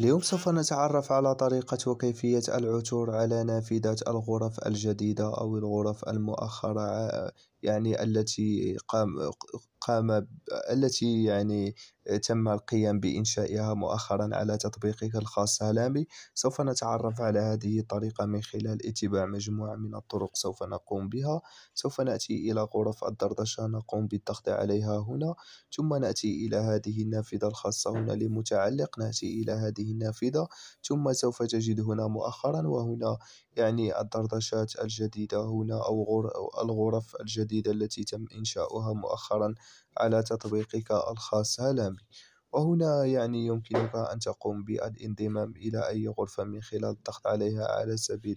اليوم سوف نتعرف على طريقة وكيفية العثور على نافذة الغرف الجديدة أو الغرف المؤخرة يعني التي قام قام التي يعني آه، تم القيام بإنشائها مؤخرا على تطبيقك الخاص سلامي سوف نتعرف على هذه الطريقة من خلال اتباع مجموعة من الطرق سوف نقوم بها سوف نأتي إلى غرف الدردشة نقوم بالضغط عليها هنا ثم نأتي إلى هذه النافذة الخاصة هنا لمتعلق نأتي إلى هذه النافذة ثم سوف تجد هنا مؤخرا وهنا يعني الدردشات الجديدة هنا أو الغرف الجديدة التي تم إنشاؤها مؤخرا على تطبيقك الخاص هلامي وهنا يعني يمكنك أن تقوم بالانضمام إلى أي غرفة من خلال الضغط عليها على سبيل